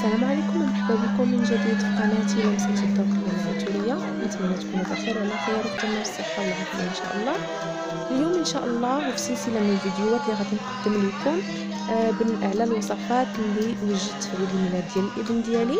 السلام عليكم ومرحبا بكم من جديد في قناتي لمسة الذوق المنعتولية نتمنى تكونوا بخير وعلى خير وتمام الصحة والعافية إن شاء الله اليوم إن شاء الله وفي سلسلة من الفيديوهات اللي غادي نقدم لكم آه أعلى الوصفات اللي وجدت في عيد الميلاد ديال الابن ديالي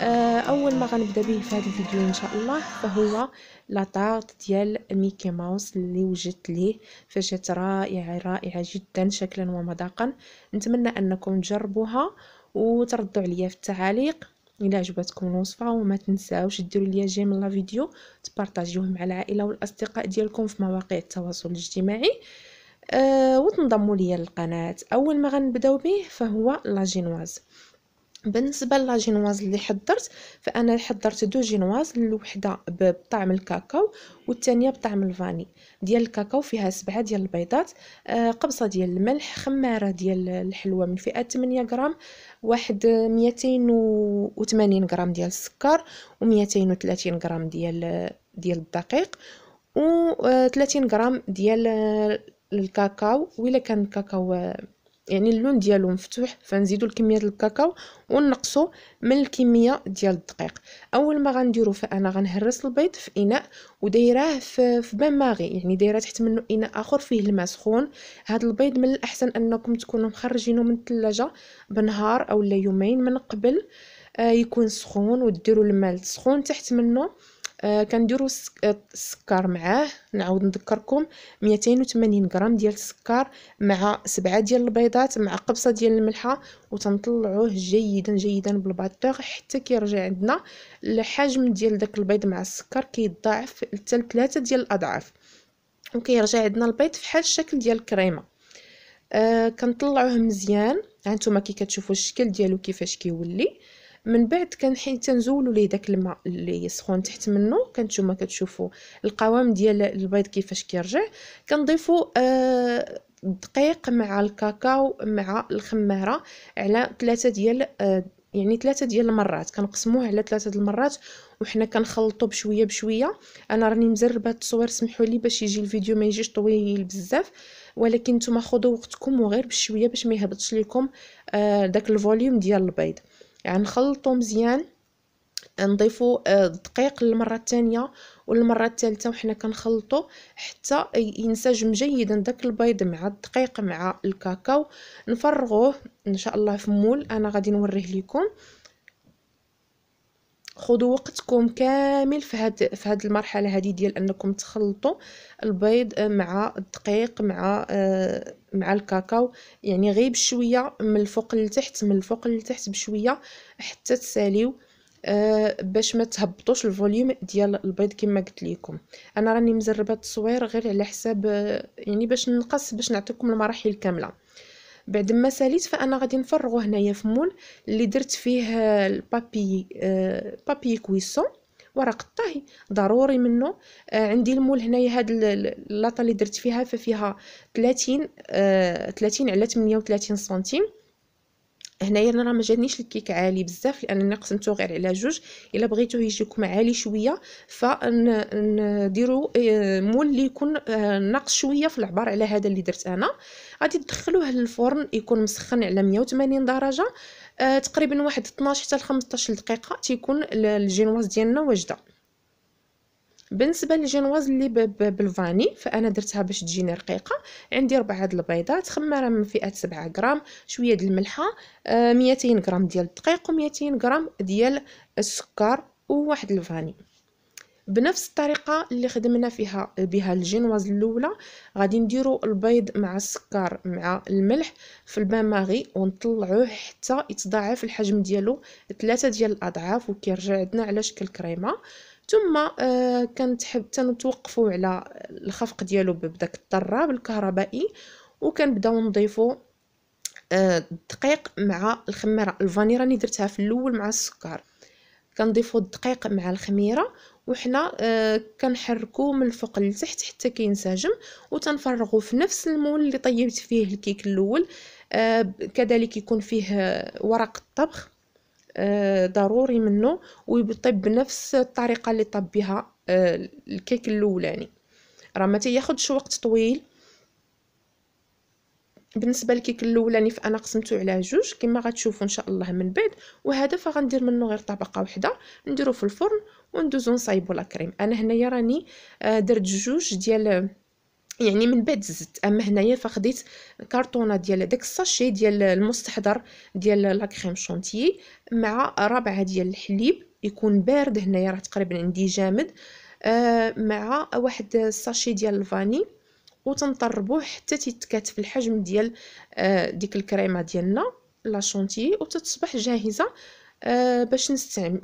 آه، أول ما غنبدا به في هذا الفيديو إن شاء الله فهو لاطارت ديال ميكي ماوس اللي وجدت ليه فجات رائعة رائعة جدا شكلا ومذاقا نتمنى أنكم تجربوها وتردوا عليا في التعاليق الى عجبتكم الوصفه وما تنساوش ديروا ليا جيم لا فيديو تبارطاجيوه مع العائله والاصدقاء ديالكم في مواقع التواصل الاجتماعي أه وتنضموا ليا للقناه اول ما غنبداو به فهو لا جينواز بالنسبه لاجينواز اللي حضرت فانا حضرت دو جينواز الوحده بطعم الكاكاو والثانيه بطعم الفاني ديال الكاكاو فيها سبعة ديال البيضات آه، قبصه ديال الملح خماره ديال الحلوى من فئه 8 غرام واحد 280 غرام ديال السكر و230 غرام ديال ديال الدقيق و 30 آه، غرام ديال آه، الكاكاو ولا كان الكاكاو يعني اللون ديالو مفتوح فنزيدو الكميه ديال الكاكاو ونقصو من الكميه ديال الدقيق اول ما غنديرو فانا غنهرس البيض في اناء ودايراه في, بان ماغي يعني دايره تحت منه اناء اخر فيه الماء سخون هذا البيض من الاحسن انكم تكونوا مخرجينه من الثلاجه بنهار اولا يومين من قبل آه، يكون سخون وديروا الماء سخون تحت منه كنديروا آه، كنديرو السكر آه، معاه نعاود نذكركم 280 غرام ديال السكر مع سبعة ديال البيضات مع قبصه ديال الملحه وتنطلعوه جيدا جيدا بالباتور حتى كيرجع عندنا الحجم ديال داك البيض مع السكر كيتضاعف حتى لثلاثه ديال الاضعاف وكيرجع عندنا البيض فحال الشكل ديال الكريمه آه كنطلعوه مزيان هانتوما كي كتشوفوا الشكل ديالو كيفاش كيولي آه من بعد كان حين تنزولوا ليه داك الماء اللي سخون تحت منه كنتوما كتشوفوا القوام ديال البيض كيفاش كيرجع كنضيفوا آه الدقيق مع الكاكاو مع الخماره على ثلاثه ديال آه، يعني ثلاثه ديال المرات كنقسموه على ثلاثه ديال المرات وحنا كنخلطو بشويه بشويه انا راني مزربه التصوير سمحوا لي باش يجي الفيديو ما يجيش طويل بزاف ولكن نتوما خذوا وقتكم وغير بشويه باش ما يهبطش لكم آه، داك الفوليوم ديال البيض يعني نخلطو مزيان نضيفو الدقيق آه، للمره الثانيه والمره الثالثه وحنا كنخلطو حتى ينسجم جيدا داك البيض مع الدقيق مع الكاكاو نفرغوه ان شاء الله في مول انا غادي نوريه لكم خذوا وقتكم كامل في هاد في هاد المرحله هذه ديال انكم تخلطوا البيض مع الدقيق مع آه، مع الكاكاو يعني غير بشويه من الفوق لتحت من الفوق لتحت بشويه حتى تساليو آه، باش ما تهبطوش الفوليوم ديال البيض كما قلت لكم انا راني مزربه التصوير غير على حساب آه، يعني باش نقص باش نعطيكم المراحل كامله بعد ما ساليت فانا غادي نفرغو هنايا في مول اللي درت فيه البابي آه بابي كويسون ورق الطهي ضروري منه آه عندي المول هنايا هاد اللاطه اللي درت فيها ففيها 30 آه 30 على 38 سنتيم هنايا انا راه ما جانيش الكيك عالي بزاف لان قسمته غير على جوج الا بغيتوه يجيكم عالي شويه فنديروا آه، مول اللي يكون آه، ناقص شويه في العبار على هذا اللي درت انا غادي تدخلوه للفرن يكون مسخن على 180 درجه آه، تقريبا واحد 12 حتى 15 دقيقه تيكون الجينواز ديالنا واجده بالنسبه للجينواز اللي بالفاني فانا درتها باش تجيني رقيقه عندي ربع هاد البيضات خماره من فئه 7 غرام شويه ديال الملحه 200 آه، غرام ديال الدقيق و200 غرام ديال السكر وواحد الفاني بنفس الطريقه اللي خدمنا فيها بها الجينواز الاولى غادي نديرو البيض مع السكر مع الملح في البان ماغي ونطلعوه حتى يتضاعف الحجم ديالو ثلاثة ديال الاضعاف وكيرجع عندنا على شكل كريمه ثم آه، كنتحب تنتوقفوا على الخفق ديالو بداك الطراب الكهربائي وكنبداو نضيفوا الدقيق آه، مع الخميره الفانيرا اللي درتها في الاول مع السكر كنضيفوا الدقيق مع الخميره وحنا آه كنحركوه من الفوق لتحت حتى كينسجم وتنفرغوه في نفس المول اللي طيبت فيه الكيك الاول آه، كذلك يكون فيه ورق الطبخ آه، ضروري منه ويطيب بنفس الطريقه اللي طاب بها آه، الكيك الاولاني راه ما تياخذش وقت طويل بالنسبه للكيك الاولاني فانا قسمته على جوج كما غتشوفوا ان شاء الله من بعد وهذا فغندير منه غير طبقه وحده نديرو في الفرن وندوزو نصايبو لا كريم انا هنايا راني آه، درت جوج ديال يعني من بعد زدت اما هنايا فخديت كارطونه ديال داك الساشي ديال المستحضر ديال لا كريم شونتيي مع ربعة ديال الحليب يكون بارد هنايا راه تقريبا عندي جامد آه، مع واحد الساشي ديال الفاني وتنطربوه حتى تيتكاتف الحجم ديال آه، ديك الكريمه ديالنا لا شونتي وتتصبح جاهزه آه، باش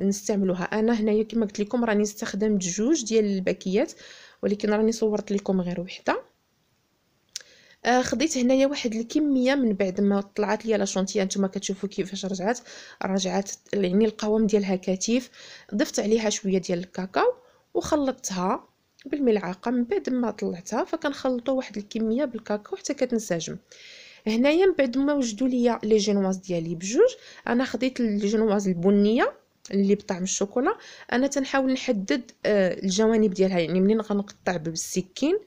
نستعملوها انا هنايا كما قلت لكم راني استخدمت جوج ديال الباكيات ولكن راني صورت لكم غير وحده آه، خديت هنايا واحد الكميه من بعد ما طلعت ليا شونتي نتوما كتشوفوا كيفاش رجعت رجعت يعني القوام ديالها كثيف ضفت عليها شويه ديال الكاكاو وخلطتها بالملعقه من بعد ما طلعتها فكنخلطوا واحد الكميه بالكاكاو حتى كتنسجم هنايا من بعد ما وجدوا ليا لي جينواز ديالي بجوج انا خديت الجينواز البنيه اللي بطعم الشوكولا انا تنحاول نحدد آه، الجوانب ديالها يعني منين غنقطع بالسكين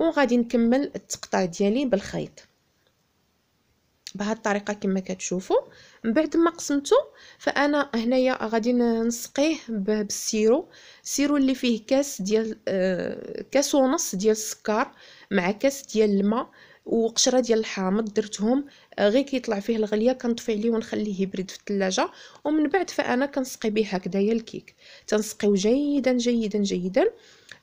وغادي نكمل التقطاع ديالي بالخيط بهاد الطريقه كما كتشوفوا من بعد ما قسمته فانا هنايا غادي نسقيه بالسيرو السيرو اللي فيه كاس ديال آه، كاس ونص ديال السكر مع كاس ديال الماء وقشره ديال الحامض درتهم آه، غير كيطلع فيه الغليه كنطفي عليه ونخليه يبرد في الثلاجه ومن بعد فانا كنسقي به هكذايا الكيك تنسقيو جيدا جيدا جيدا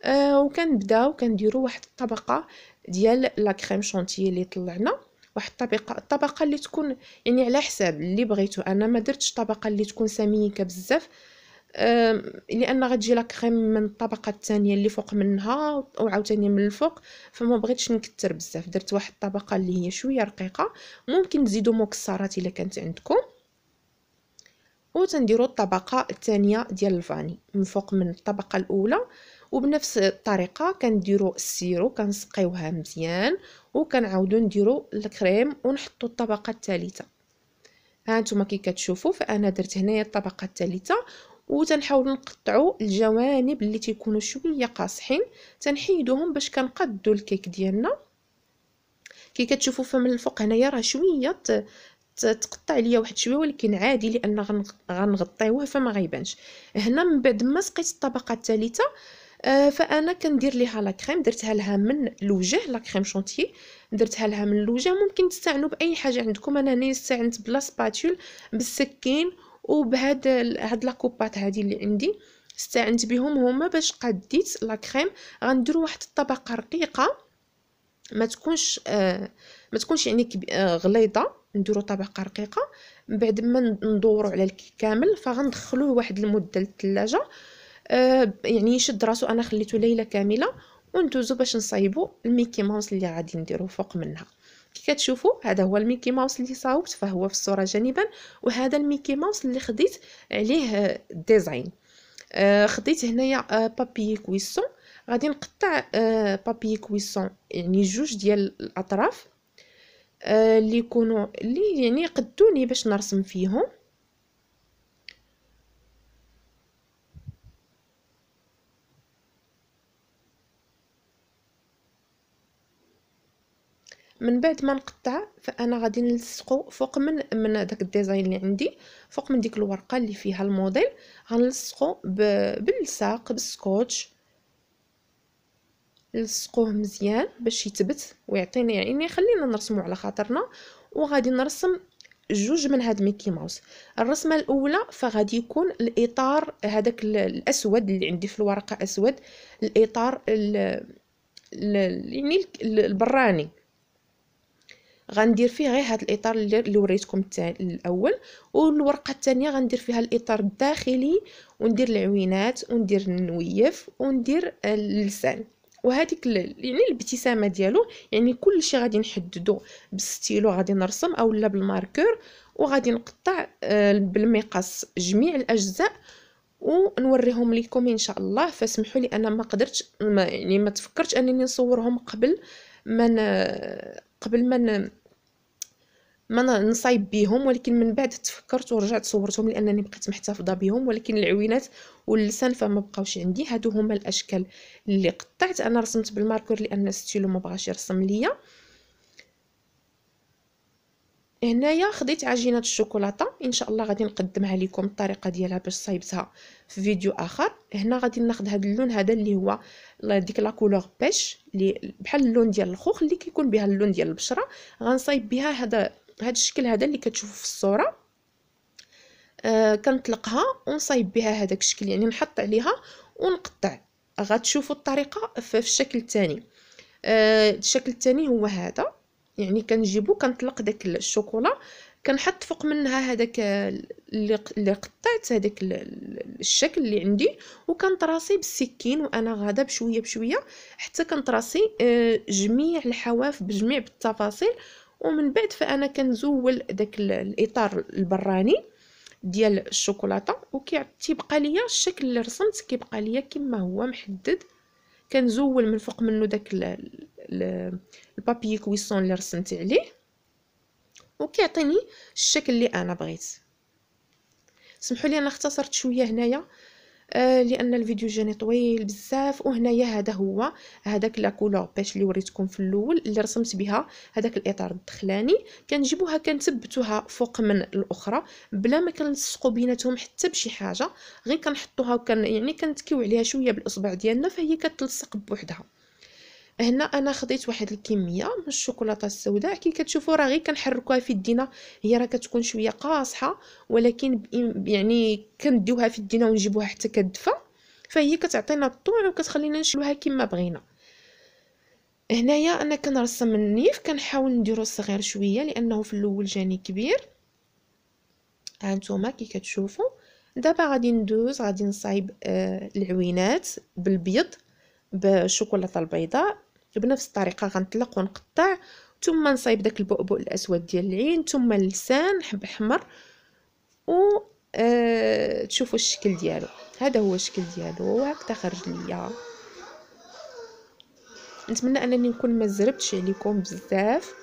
آه وكنبداو كنديروا واحد الطبقه ديال لا كريم شونتيي اللي طلعنا واحد الطبقه الطبقه اللي تكون يعني على حساب اللي بغيتو انا ما درتش الطبقه اللي تكون سميكه بزاف لان غتجي لا كريم من الطبقه الثانيه اللي فوق منها وعاوتاني من الفوق فما بغيتش نكثر بزاف درت واحد الطبقه اللي هي شويه رقيقه ممكن تزيدوا مكسرات الا كانت عندكم وتنديروا الطبقه الثانيه ديال الفاني من فوق من الطبقه الاولى وبنفس الطريقه كنديروا السيرو كنسقيوها مزيان وكنعاودوا نديروا الكريم ونحطوا الطبقه الثالثه ها نتوما كي كتشوفوا فانا درت هنايا الطبقه الثالثه وتنحاول نقطعوا الجوانب اللي تيكونوا شويه قاصحين تنحيدوهم باش كنقدوا الكيك ديالنا كي كتشوفوا فمن الفوق هنايا راه شويه تقطع ليا واحد شويه ولكن عادي لان غنغطيوه فما غيبانش هنا من بعد ما سقيت الطبقه الثالثه آه، فانا كندير ليها لا كريم درتها لها من الوجه لا كريم شونتيي درتها لها من الوجه ممكن تستعنوا باي حاجه عندكم انا هنا استعنت بلا سباتول بالسكين وبهاد هاد كوبات هادي اللي عندي استعنت بهم هما باش قديت لا كريم غندير واحد الطبقه رقيقه ما تكونش آه ما تكونش يعني آه غليظه نديرو طبقه رقيقه من بعد ما ندورو على الكيك كامل فغندخلوه واحد المده للثلاجه آه يعني يشد راسو انا خليته ليله كامله وندوزو باش نصايبو الميكي ماوس اللي غادي نديرو فوق منها كي كتشوفوا هذا هو الميكي ماوس اللي صاوبت فهو في الصوره جانبا وهذا الميكي ماوس اللي خديت عليه ديزاين آه خديت هنايا آه بابي كويسون غادي نقطع آه بابي كويسون يعني جوج ديال الاطراف آه اللي يكونوا اللي يعني يقدوني باش نرسم فيهم من بعد ما نقطع فانا غادي نلصقو فوق من من داك الديزاين اللي عندي فوق من ديك الورقه اللي فيها الموديل غنلصقو باللصاق بالسكوتش نلصقوه مزيان باش يثبت ويعطينا يعني يخلينا نرسمو على خاطرنا وغادي نرسم جوج من هاد ميكي ماوس الرسمه الاولى فغادي يكون الاطار هذاك الاسود اللي عندي في الورقه اسود الاطار ال ال يعني البراني غندير فيه غير هذا الاطار اللي وريتكم الاول والورقه الثانيه غندير فيها الاطار الداخلي وندير العوينات وندير النويف وندير اللسان وهذيك يعني الابتسامه ديالو يعني كل شيء غادي نحددو بالستيلو غادي نرسم اولا بالماركور وغادي نقطع آه، بالمقص جميع الاجزاء ونوريهم لكم ان شاء الله فاسمحوا لي انا ما قدرتش يعني ما تفكرتش انني نصورهم قبل من آه، قبل ما ما نصايب بيهم ولكن من بعد تفكرت ورجعت صورتهم لانني بقيت محتفظه بهم ولكن العوينات واللسان فما بقاوش عندي هادو هما الاشكال اللي قطعت انا رسمت بالماركر لان الستيلو ما بغاش يرسم ليا هنايا خديت عجينه الشوكولاته ان شاء الله غادي نقدمها لكم الطريقه ديالها باش صايبتها في فيديو اخر هنا غادي ناخد هذا اللون هذا اللي هو ديك لا كولور بيش اللي بحال اللون ديال الخوخ اللي كيكون بها اللون ديال البشره غنصايب بها هذا بهذا الشكل هذا اللي كتشوفوا في الصوره آه كنطلقها ونصايب بها هذاك الشكل يعني نحط عليها ونقطع غتشوفوا الطريقه في الشكل الثاني آه الشكل الثاني هو هذا يعني كنجيبو كنطلق داك الشوكولا كنحط فوق منها هذاك اللي قطعت هذاك الشكل اللي عندي وكنطراسي بالسكين وانا غاده بشويه بشويه حتى كنطراسي آه، جميع الحواف بجميع التفاصيل ومن بعد فانا كنزول داك الاطار البراني ديال الشوكولاته وكيبقى ليا الشكل اللي رسمت كيبقى ليا كما هو محدد كنزول من فوق منه داك البابي كويسون اللي رسمت عليه وكيعطيني الشكل اللي انا بغيت سمحوا لي انا اختصرت شويه هنايا آه، لان الفيديو جاني طويل بزاف وهنايا هذا هو هذاك لا كولور باش اللي وريتكم في الاول اللي رسمت بها هذاك الاطار الدخلاني كنجيبوها كنثبتوها فوق من الاخرى بلا ما كنلصقوا بيناتهم حتى بشي حاجه غير كنحطوها وكن يعني كنتكيو عليها شويه بالاصبع ديالنا فهي كتلصق بوحدها هنا انا خديت واحد الكميه من الشوكولاته السوداء كي كتشوفوا راه غير كنحركوها في يدينا هي راه كتكون شويه قاصحه ولكن يعني كنديوها في يدينا ونجيبوها حتى كدفى فهي كتعطينا الطعم وكتخلينا نشلوها كما بغينا هنايا انا كنرسم النيف كنحاول نديرو صغير شويه لانه في الاول جاني كبير ها كي كتشوفوا دابا غادي ندوز غادي نصايب آه العوينات بالبيض بالشوكولاته البيضاء بنفس الطريقه غنطلق ونقطع ثم نصايب داك البؤبؤ الاسود ديال العين ثم اللسان حب احمر و آه تشوفوا الشكل ديالو هذا هو الشكل ديالو وهكذا خرج ليا نتمنى انني نكون ما زربتش عليكم بزاف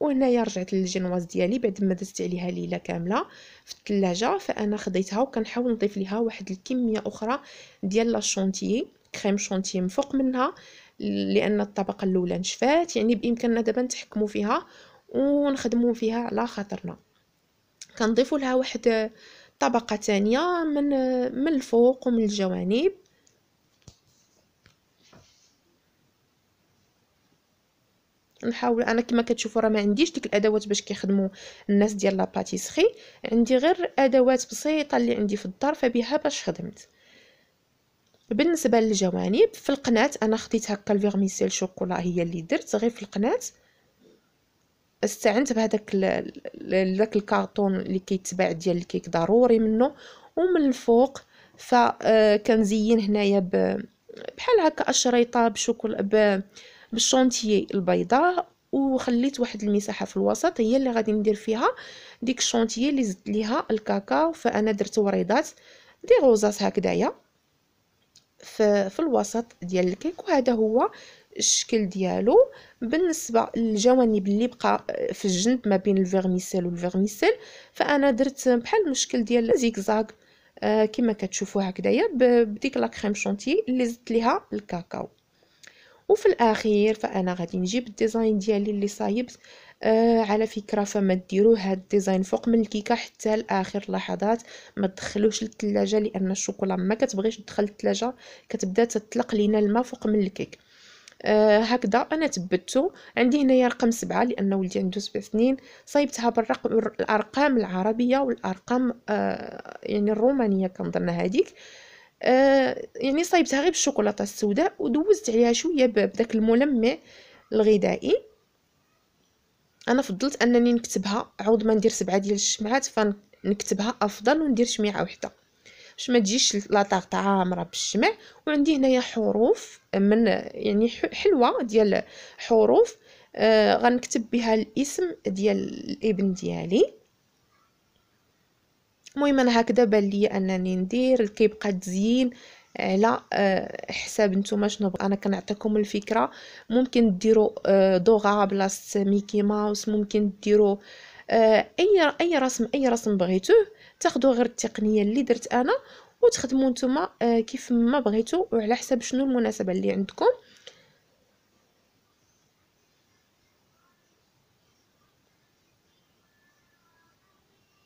وهنايا رجعت للجينواز ديالي بعد ما دزت عليها ليله كامله في الثلاجه فانا خديتها وكنحاول نضيف ليها واحد الكميه اخرى ديال لاشونتيي كريم شونتي من فوق منها لان الطبقه الاولى نشفات يعني بامكاننا دابا نتحكموا فيها ونخدموا فيها على خاطرنا كنضيفوا لها واحد طبقه ثانيه من من الفوق ومن الجوانب نحاول انا كما كتشوفوا راه ما عنديش ديك الادوات باش كيخدموا الناس ديال لاباتيسري عندي غير ادوات بسيطه اللي عندي في الدار فبها باش خدمت بالنسبه للجوانب في القناه انا خديت هكا الفيرميسيل شوكولا هي اللي درت غير في القناه استعنت بهذاك داك الكارطون اللي كيتباع ديال الكيك ضروري منه ومن الفوق فكنزين آه، هنايا بحال هكا اشريطه بشوكولا بالشونتي البيضاء وخليت واحد المساحه في الوسط هي اللي غادي ندير فيها ديك الشونتيي اللي زدت ليها الكاكاو فانا درت وريضات دي غوزات هكذايا في, في الوسط ديال الكيك وهذا هو الشكل ديالو بالنسبه للجوانب اللي بقى في الجنب ما بين الفيرميسيل والفيرميسيل فانا درت بحال المشكل ديال زيكزاغ آه كما كتشوفوا هكذايا بديك لا كريم شونتي اللي زدت ليها الكاكاو وفي الاخير فانا غادي نجيب الديزاين ديالي اللي صايبت آه على فكره فما ديروا هاد الديزاين فوق من الكيكه حتى لاخر لحظات ما تدخلوش للثلاجه لان الشوكولا ما كتبغيش تدخل الثلاجه كتبدا تطلق لينا الماء فوق من الكيك آه هكذا انا تبتو عندي هنايا رقم سبعة لان ولدي عنده سبع سنين صايبتها بالرقم الارقام العربيه والارقام آه يعني الرومانيه كنظن هذيك آه يعني صايبتها غير بالشوكولاته السوداء ودوزت عليها شويه بداك الملمع الغذائي انا فضلت انني نكتبها عوض ما ندير سبعه ديال الشمعات فنكتبها افضل وندير شميعه وحده باش ما تجيش لاطاغطه عامره بالشمع وعندي هنايا حروف من يعني حلوه ديال حروف آه غنكتب بها الاسم ديال الابن ديالي المهم انا هكذا بان لي انني ندير كيبقى تزيين على آه، آه، حساب نتوما شنو انا كنعطيكم الفكره ممكن ديروا دوغا آه، بلاصه ميكي ماوس ممكن ديروا اي اي رسم اي رسم بغيتوه تاخذوا غير التقنيه اللي درت انا وتخدموا نتوما كيف ما بغيتوا وعلى حساب شنو المناسبه اللي عندكم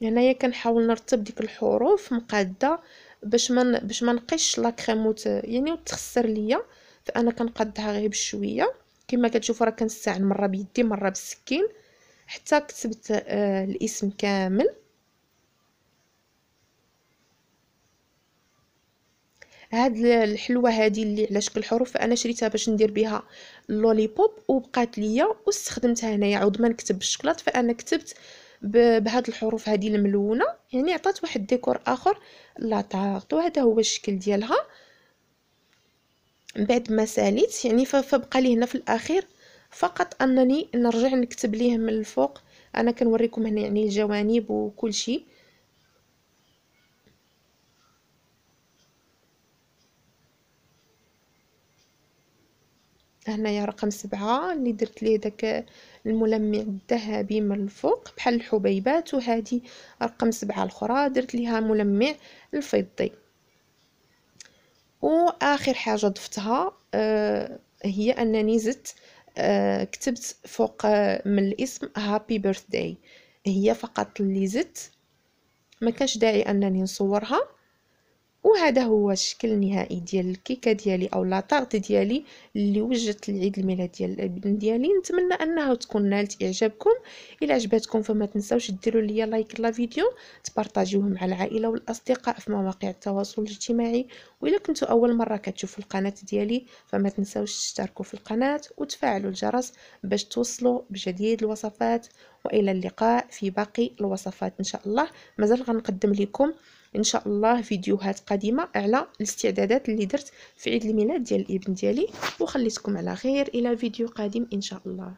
هنايا يعني كنحاول نرتب ديك الحروف مقاده باش ما باش ما نقيش لا كريموت يعني وتخسر ليا فانا كنقدها غير بشويه كما كتشوفوا راه كنستعن مره بيدي مره بالسكين حتى كتبت آه الاسم كامل هاد الحلوه هادي اللي على شكل حروف انا شريتها باش ندير بها اللوليبوب وبقات ليا واستخدمتها هنايا عاود ما نكتب بالشكلاط فانا كتبت بهاد الحروف هذه الملونه يعني عطات واحد ديكور اخر لاطارت وهذا هو الشكل ديالها من بعد ما ساليت يعني فبقى لي هنا في الاخير فقط انني نرجع نكتب ليه من الفوق انا كنوريكم هنا يعني الجوانب وكل شيء هنايا رقم سبعة اللي درت ليه داك الملمع الذهبي من الفوق بحال الحبيبات وهذه رقم سبعة الأخرى درت ليها ملمع الفضي وآخر حاجة ضفتها آه هي أنني زدت آه كتبت فوق آه من الاسم هابي بيرثداي هي فقط اللي زدت ما كانش داعي انني نصورها وهذا هو الشكل النهائي ديال الكيكه ديالي او لاطارت ديالي اللي وجدت لعيد الميلاد ديال الابن ديالي نتمنى انها تكون نالت اعجابكم الى عجبتكم فما تنساوش ديروا ليا لايك لا فيديو تبارطاجيوه مع العائله والاصدقاء في مواقع التواصل الاجتماعي والا كنتوا اول مره كتشوفوا القناه ديالي فما تنساوش تشتركوا في القناه وتفعلوا الجرس باش توصلوا بجديد الوصفات والى اللقاء في باقي الوصفات ان شاء الله مازال غنقدم لكم ان شاء الله فيديوهات قادمه على الاستعدادات اللي درت في عيد الميلاد ديال الابن ديالي وخليتكم على خير الى فيديو قادم ان شاء الله